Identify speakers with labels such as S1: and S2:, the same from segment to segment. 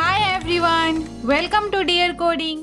S1: hi everyone welcome to dear coding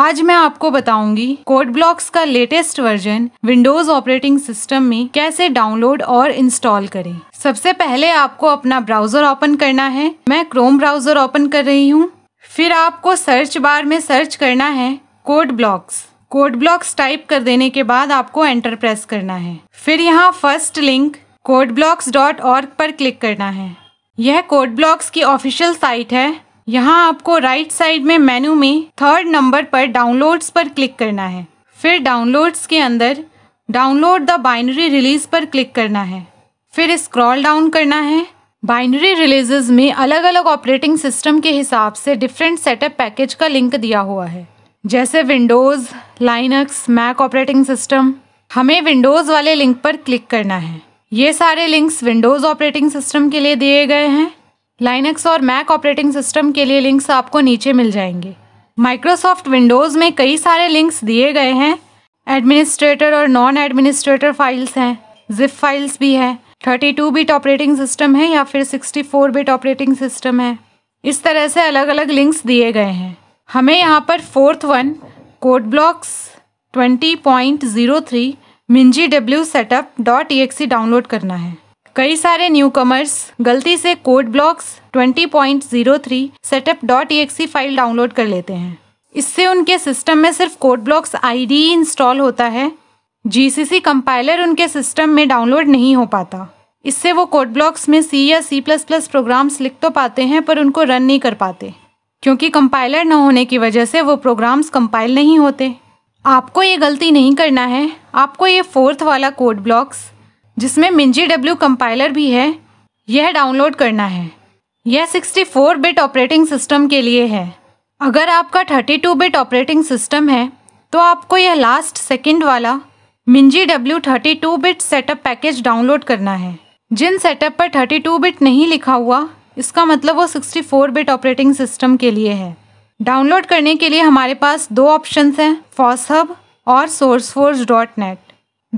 S1: आज मैं आपको बताऊंगी कोड ब्लॉक्स का latest version Windows operating system में कैसे डाउनलोड और इंस्टॉल करें सबसे पहले आपको अपना ब्राउजर ओपन करना है मैं क्रोम ब्राउजर ओपन कर रही हूँ फिर आपको सर्च बार में सर्च करना है code blocks code blocks type कर देने के बाद आपको एंटर प्रेस करना है फिर यहाँ first link code blocks dot org पर क्लिक करना है यह कोड ब्लॉक्स की ऑफिशियल साइट है यहाँ आपको राइट साइड में मेन्यू में थर्ड नंबर पर डाउनलोड्स पर क्लिक करना है फिर डाउनलोड्स के अंदर डाउनलोड द बाइनरी रिलीज पर क्लिक करना है फिर स्क्रॉल डाउन करना है बाइनरी रिलीजेज में अलग अलग ऑपरेटिंग सिस्टम के हिसाब से डिफरेंट सेटअप पैकेज का लिंक दिया हुआ है जैसे Windows Linux Mac operating system हमें विंडोज़ वाले लिंक पर क्लिक करना है ये सारे लिंक्स विंडोज़ ऑपरेटिंग सिस्टम के लिए दिए गए हैं लाइनक्स और मैक ऑपरेटिंग सिस्टम के लिए लिंक्स आपको नीचे मिल जाएंगे माइक्रोसॉफ्ट विंडोज़ में कई सारे लिंक्स दिए गए हैं एडमिनिस्ट्रेटर और नॉन एडमिनिस्ट्रेटर फाइल्स हैं जिप फाइल्स भी हैं thirty two bit operating system है या फिर sixty four bit operating system है इस तरह से अलग अलग लिंक्स दिए गए हैं हमें यहाँ पर fourth one code blocks twenty point zero three मिंजी डब्ल्यू सेटअप डॉट ई डाउनलोड करना है कई सारे न्यू कमर्स गलती से code blocks 20.03 setup dot file download कर लेते हैं इससे उनके सिस्टम में सिर्फ कोड ब्लॉक्स आईडी इंस्टॉल होता है जीसीसी कंपाइलर उनके सिस्टम में डाउनलोड नहीं हो पाता इससे वो कोड ब्लॉक्स में सी या सी प्लस प्लस प्रोग्राम्स लिख तो पाते हैं पर उनको रन नहीं कर पाते क्योंकि कंपाइलर न होने की वजह से वो प्रोग्राम्स कंपाइल नहीं होते आपको ये गलती नहीं करना है आपको ये फोर्थ वाला कोड ब्लॉक्स जिसमें मिंजी डब्ल्यू कंपाइलर भी है यह डाउनलोड करना है यह 64 बिट ऑपरेटिंग सिस्टम के लिए है अगर आपका 32 बिट ऑपरेटिंग सिस्टम है तो आपको यह लास्ट सेकंड वाला मिंजी डब्ल्यू thirty bit setup package download करना है जिन सेटअप पर 32 बिट नहीं लिखा हुआ इसका मतलब वो 64 बिट ऑपरेटिंग सिस्टम के लिए है डाउनलोड करने के लिए हमारे पास दो ऑप्शंस हैं फॉसहब और सोर्स फोर्स डॉट नेट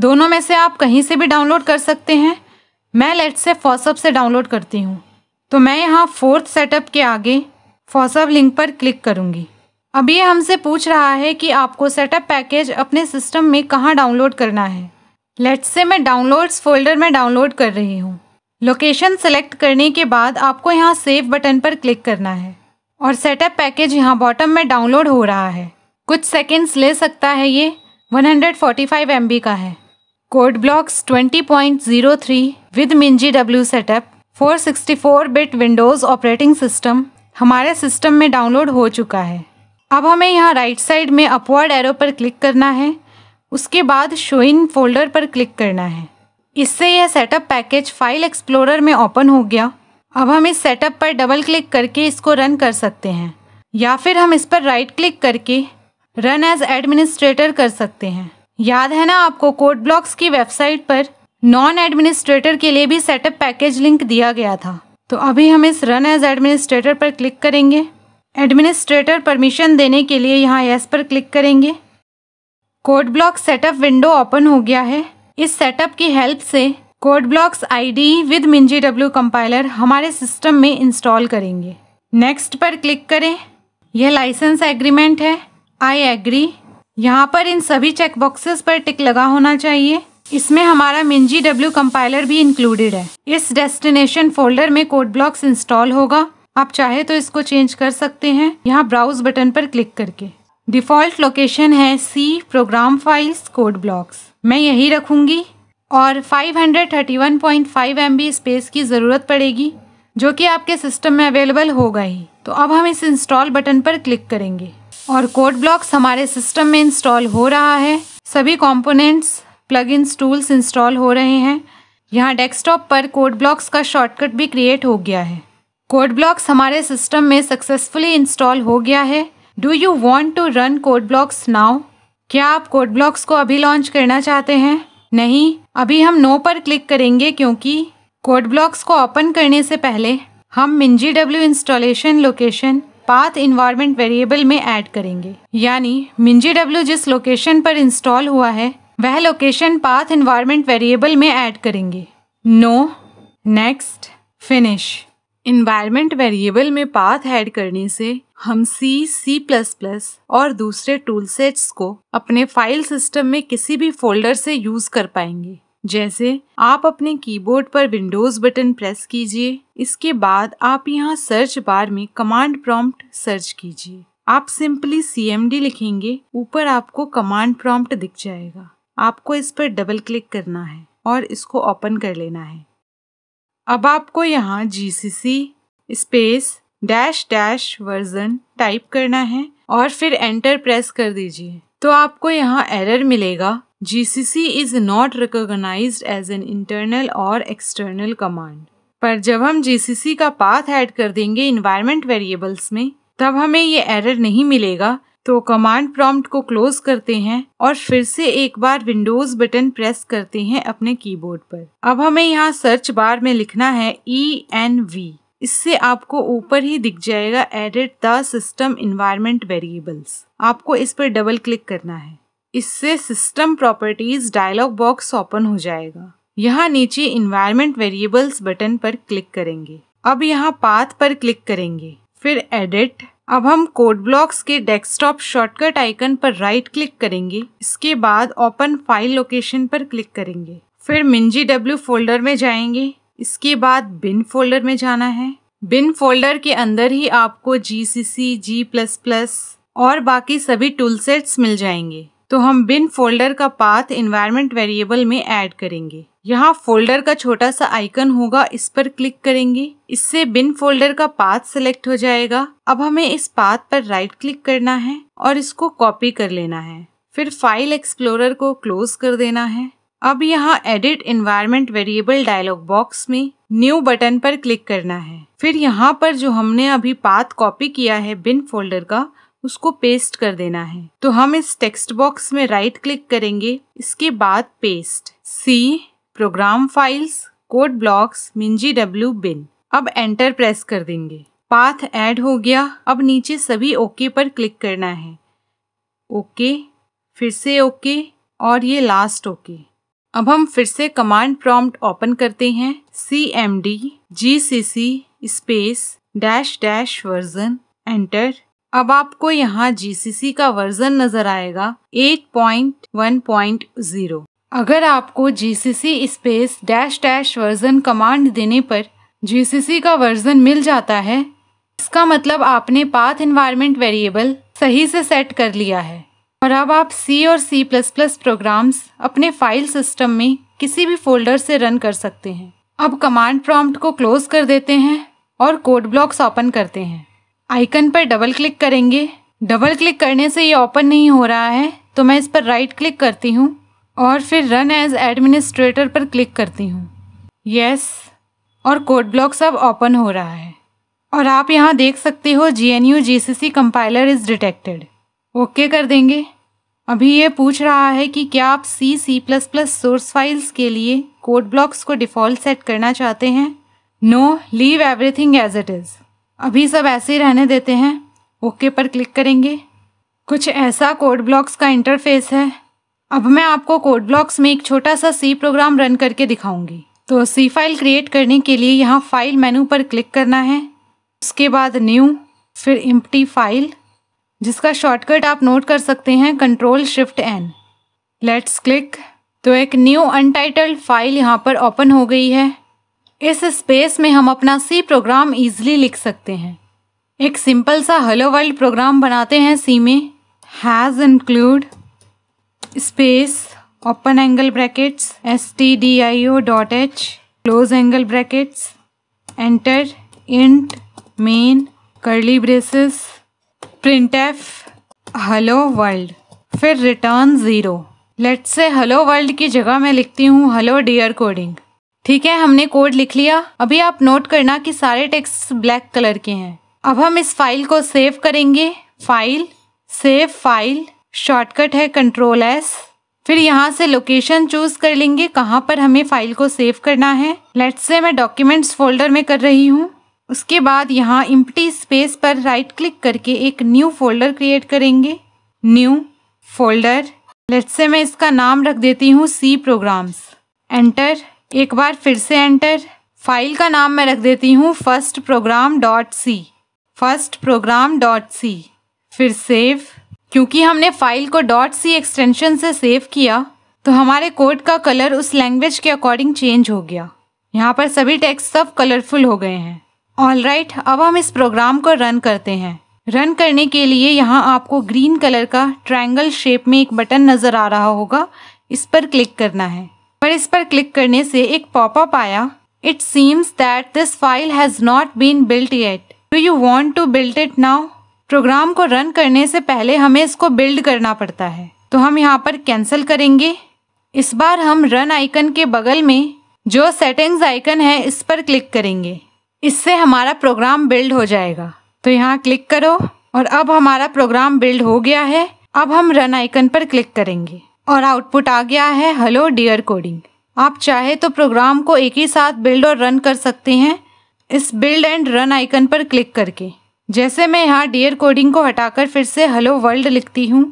S1: दोनों में से आप कहीं से भी डाउनलोड कर सकते हैं मैं लेट्स से फॉसअप से डाउनलोड करती हूँ तो मैं यहाँ फोर्थ सेटअप के आगे फॉसअप लिंक पर क्लिक करूँगी अब ये हमसे पूछ रहा है कि आपको सेटअप पैकेज अपने सिस्टम में कहाँ डाउनलोड करना है लेट्स से मैं डाउनलोड्स फोल्डर में डाउनलोड कर रही हूँ लोकेशन सेलेक्ट करने के बाद आपको यहाँ सेव बटन पर क्लिक करना है और सेटअप पैकेज यहाँ बॉटम में डाउनलोड हो रहा है कुछ सेकेंड्स ले सकता है ये 145 MB का है Code blocks 20.03 with four setup 464-bit Windows operating system हमारे सिस्टम में डाउनलोड हो चुका है अब हमें यहाँ राइट साइड में अपवर्ड एरो पर क्लिक करना है उसके बाद शो इन फोल्डर पर क्लिक करना है इससे यह सेटअप पैकेज फाइल एक्सप्लोरर में ओपन हो गया अब हम इस सेटअप पर डबल क्लिक करके इसको रन कर सकते हैं या फिर हम इस पर राइट क्लिक करके रन एज एडमिनिस्ट्रेटर कर सकते हैं याद है ना आपको कोड ब्लॉक्स की वेबसाइट पर नॉन एडमिनिस्ट्रेटर के लिए भी सेटअप पैकेज लिंक दिया गया था तो अभी हम इस रन एज एडमिनिस्ट्रेटर पर क्लिक करेंगे एडमिनिस्ट्रेटर परमिशन देने के लिए यहाँ यस पर क्लिक करेंगे code block setup window open हो गया है इस सेटअप की हेल्प से कोड ब्लॉक्स आईडी विद मिंजी डब्ल्यू कंपाइलर हमारे सिस्टम में इंस्टॉल करेंगे नेक्स्ट पर क्लिक करें यह लाइसेंस एग्रीमेंट है आई एग्री यहाँ पर इन सभी चेक बॉक्सेस पर टिक लगा होना चाहिए इसमें हमारा मिनजी डब्ल्यू कंपाइलर भी इंक्लूडेड है इस डेस्टिनेशन फोल्डर में कोड ब्लॉक्स इंस्टॉल होगा आप चाहे तो इसको चेंज कर सकते हैं यहाँ ब्राउज बटन पर क्लिक करके डिफ़ॉल्ट लोकेशन है C program files code blocks मैं यही रखूंगी और 531.5 MB स्पेस की ज़रूरत पड़ेगी जो कि आपके सिस्टम में अवेलेबल होगा ही तो अब हम इस इंस्टॉल बटन पर क्लिक करेंगे और कोड ब्लॉक्स हमारे सिस्टम में इंस्टॉल हो रहा है सभी कंपोनेंट्स इन टूल्स इंस्टॉल हो रहे हैं यहाँ डेस्कटॉप पर कोड ब्लॉक्स का शॉर्टकट भी क्रिएट हो गया है कोड ब्लॉक्स हमारे सिस्टम में सक्सेसफुली इंस्टॉल हो गया है do you want to run code blocks now क्या आप कोड ब्लॉक्स को अभी लॉन्च करना चाहते हैं नहीं अभी हम नो पर क्लिक करेंगे क्योंकि कोड ब्लॉक्स को ओपन करने से पहले हम मिंजी डब्ल्यू installation location path environment variable में ऐड करेंगे यानी मिंजी डब्ल्यू जिस लोकेशन पर इंस्टॉल हुआ है वह लोकेशन पाथ इन्वायरमेंट वेरिएबल में ऐड करेंगे no next finish environment variable में पाथ ऐड करने से हम सी सी प्लस प्लस और दूसरे टूल सेट्स को अपने फाइल सिस्टम में किसी भी फोल्डर से यूज़ कर पाएंगे जैसे आप अपने कीबोर्ड पर विंडोज बटन प्रेस कीजिए इसके बाद आप यहाँ सर्च बार में कमांड प्रॉम्प्ट सर्च कीजिए आप सिंपली सी लिखेंगे ऊपर आपको कमांड प्रॉम्प्ट दिख जाएगा आपको इस पर डबल क्लिक करना है और इसको ओपन कर लेना है अब आपको यहाँ C space dash dash version type करना है और फिर एंटर प्रेस कर दीजिए तो आपको यहाँ एरर मिलेगा C is not recognize as an internal or external command पर जब हम सी का पाथ ऐड कर देंगे इन्वायरमेंट वेरिएबल्स में तब हमें ये एरर नहीं मिलेगा तो कमांड प्रॉम्प्ट को क्लोज करते हैं और फिर से एक बार विंडोज बटन प्रेस करते हैं अपने कीबोर्ड पर अब हमें यहाँ सर्च बार में लिखना है ई एन वी इससे आपको ऊपर ही दिख जाएगा edit the system environment variables आपको इस पर डबल क्लिक करना है इससे system properties dialog box open हो जाएगा यहाँ नीचे इन्वायरमेंट वेरिएबल्स बटन पर क्लिक करेंगे अब यहाँ पाथ पर क्लिक करेंगे फिर एडिट अब हम कोड ब्लॉक्स के डेस्कटॉप शॉर्टकट आइकन पर राइट क्लिक करेंगे इसके बाद ओपन फाइल लोकेशन पर क्लिक करेंगे फिर मिंजी डब्ल्यू फोल्डर में जाएंगे इसके बाद बिन फोल्डर में जाना है बिन फोल्डर के अंदर ही आपको जी सी सी जी प्लस प्लस और बाकी सभी टूल सेट्स मिल जाएंगे तो हम बिन फोल्डर का पाथ इन्वायरमेंट वेरिएबल में ऐड करेंगे यहाँ फोल्डर का छोटा सा आइकन होगा इस पर क्लिक करेंगे इससे बिन फोल्डर का पाथ सिलेक्ट हो जाएगा अब हमें इस पाथ पर राइट क्लिक करना है और इसको कॉपी कर लेना है फिर फाइल एक्सप्लोरर को क्लोज कर देना है अब यहाँ edit environment variable dialog box में न्यू बटन पर क्लिक करना है फिर यहाँ पर जो हमने अभी पाथ कॉपी किया है बिन फोल्डर का उसको पेस्ट कर देना है तो हम इस टेक्स्ट बॉक्स में राइट क्लिक करेंगे इसके बाद paste C program files code blocks मिंजी डब्ल्यू बिन अब एंटर प्रेस कर देंगे पाथ ऐड हो गया अब नीचे सभी ओके पर क्लिक करना है ओके फिर से ओके और ये लास्ट ओके अब हम फिर से कमांड प्रॉम्प्ट ओपन करते हैं C M D G C C space dash dash version enter अब आपको यहाँ जीसीसी का वर्जन नजर आएगा 8.1.0 अगर आपको GCC space dash dash version command देने पर जीसीसी का वर्जन मिल जाता है इसका मतलब आपने पाथ इन्वायरमेंट वेरिएबल सही से सेट कर लिया है और अब आप सी और सी प्लस प्लस प्रोग्राम्स अपने फाइल सिस्टम में किसी भी फोल्डर से रन कर सकते हैं अब कमांड प्रॉम्प्ट को क्लोज कर देते हैं और कोड ब्लॉक्स ओपन करते हैं आइकन पर डबल क्लिक करेंगे डबल क्लिक करने से ये ओपन नहीं हो रहा है तो मैं इस पर राइट क्लिक करती हूँ और फिर रन एज एडमिनिस्ट्रेटर पर क्लिक करती हूँ यस और कोड ब्लॉक सब ओपन हो रहा है और आप यहाँ देख सकते हो G N U G C C compiler is detected okay कर देंगे अभी ये पूछ रहा है कि क्या आप C C plus plus source files के लिए कोड ब्लॉक्स को डिफ़ॉल्ट सेट करना चाहते हैं no leave everything as it is अभी सब ऐसे ही रहने देते हैं ओके पर क्लिक करेंगे कुछ ऐसा कोड ब्लॉक्स का इंटरफेस है अब मैं आपको कोड ब्लॉक्स में एक छोटा सा सी प्रोग्राम रन करके दिखाऊंगी तो सी फाइल क्रिएट करने के लिए यहाँ फाइल मेनू पर क्लिक करना है उसके बाद न्यू फिर इम्पटी फाइल जिसका शॉर्टकट आप नोट कर सकते हैं control shift N let's click तो एक न्यू अनटाइटल्ड फाइल यहाँ पर ओपन हो गई है इस स्पेस में हम अपना सी प्रोग्राम ईजिली लिख सकते हैं एक सिंपल सा हेलो वर्ल्ड प्रोग्राम बनाते हैं सी में hash include space open angle brackets S T D I O dot H close angle brackets enter int main curly braces print F hello world फिर return zero let's say hello world की जगह मैं लिखती हूँ hello dear coding ठीक है हमने code लिख लिया अभी आप नोट करना कि सारे टेक्स्ट ब्लैक कलर के हैं अब हम इस फाइल को सेव करेंगे फाइल सेव फाइल शॉर्टकट है कंट्रोल एस फिर यहाँ से लोकेशन चूज कर लेंगे कहाँ पर हमें फाइल को सेव करना है लेट्स से मैं डॉक्यूमेंट्स फोल्डर में कर रही हूँ उसके बाद यहाँ इम्पटी स्पेस पर राइट क्लिक करके एक न्यू फोल्डर क्रिएट करेंगे न्यू फोल्डर लेट्स से मैं इसका नाम रख देती हूँ सी प्रोग्राम्स एंटर एक बार फिर से एंटर फाइल का नाम मैं रख देती हूँ first program dot C first program dot C फिर सेव क्योंकि हमने फाइल को डॉट सी एक्सटेंशन से सेव किया तो हमारे कोड का कलर उस लैंग्वेज के अकॉर्डिंग चेंज हो गया यहाँ पर सभी टेक्स्ट सब कलरफुल हो गए हैं ऑल राइट right, अब हम इस प्रोग्राम को रन करते हैं रन करने के लिए यहाँ आपको ग्रीन कलर का ट्रायंगल शेप में एक बटन नज़र आ रहा होगा इस पर क्लिक करना है पर इस पर क्लिक करने से एक पॉपअप आया it seems that this file has not been built yet do you want to built it now program को रन करने से पहले हमें इसको बिल्ड करना पड़ता है तो हम यहाँ पर कैंसिल करेंगे इस बार हम रन आइकन के बगल में जो सेटिंग्स आइकन है इस पर क्लिक करेंगे इससे हमारा प्रोग्राम बिल्ड हो जाएगा तो यहाँ क्लिक करो और अब हमारा प्रोग्राम बिल्ड हो गया है अब हम रन आइकन पर क्लिक करेंगे और आउटपुट आ गया है हेलो डियर कोडिंग आप चाहे तो प्रोग्राम को एक ही साथ बिल्ड और रन कर सकते हैं इस बिल्ड एंड रन आइकन पर क्लिक करके जैसे मैं यहाँ डियर कोडिंग को हटाकर फिर से हेलो वर्ल्ड लिखती हूँ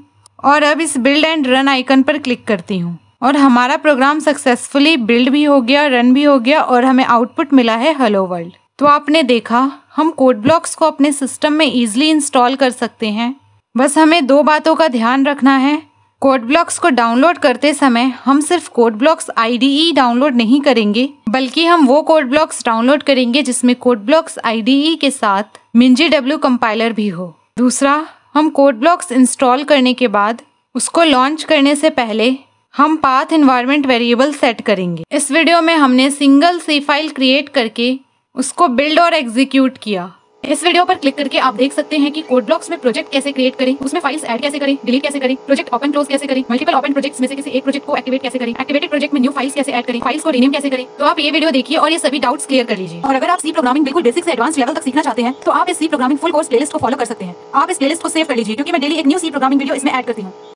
S1: और अब इस बिल्ड एंड रन आइकन पर क्लिक करती हूँ और हमारा प्रोग्राम सक्सेसफुली बिल्ड भी हो गया रन भी हो गया और हमें आउटपुट मिला है हेलो वर्ल्ड तो आपने देखा हम कोड ब्लॉक्स को अपने सिस्टम में ईजिली इंस्टॉल कर सकते हैं बस हमें दो बातों का ध्यान रखना है कोड ब्लॉक्स को डाउनलोड करते समय हम सिर्फ कोड ब्लॉक्स आईडीई डाउनलोड नहीं करेंगे बल्कि हम वो कोड ब्लॉक्स डाउनलोड करेंगे जिसमें कोड ब्लॉक्स आईडी के साथ मिंजी डब्ल्यू कंपाइलर भी हो दूसरा हम कोड ब्लॉक्स इंस्टॉल करने के बाद उसको लॉन्च करने से पहले हम पाथ इन्वायरमेंट वेरिएबल सेट करेंगे इस वीडियो में हमने सिंगल सी फाइल क्रिएट करके उसको बिल्ड और एग्जीक्यूट किया इस वीडियो पर क्लिक करके आप देख सकते हैं कि कोड ब्लॉक्स में प्रोजेक्ट कैसे क्रिएट करें उसमें फाइल्स ऐड कैसे करें डिलीट कैसे करें प्रोजेक्ट ओपन क्लोज कैसे करें मल्टीपल ओपन प्रोजेक्ट्स में से किसी एक प्रोजेक्ट को एक्टिवेट कैसे करें एक्टिवेटेड प्रोजेक्ट में न्यू फाइल्स कैसे ऐड करें फाइल्स को रिनेम कैसे करें तो आप ये वीडियो देखिए और ये सभी डाउट्स क्लियर कर लीजिए और अगर आप सी प्रोग्रामिंग बिल्कुल बेसिक से एडवांस लेवल तक सीखना चाहते हैं तो आप इस C programming full course playlist को फॉलो कर सकते हैं आप इस प्लेलिस्ट को सेव कर लीजिए क्योंकि मैं डेली एक न्यू सी प्रोग्रामिंग वीडियो इसमें ऐड करती हूँ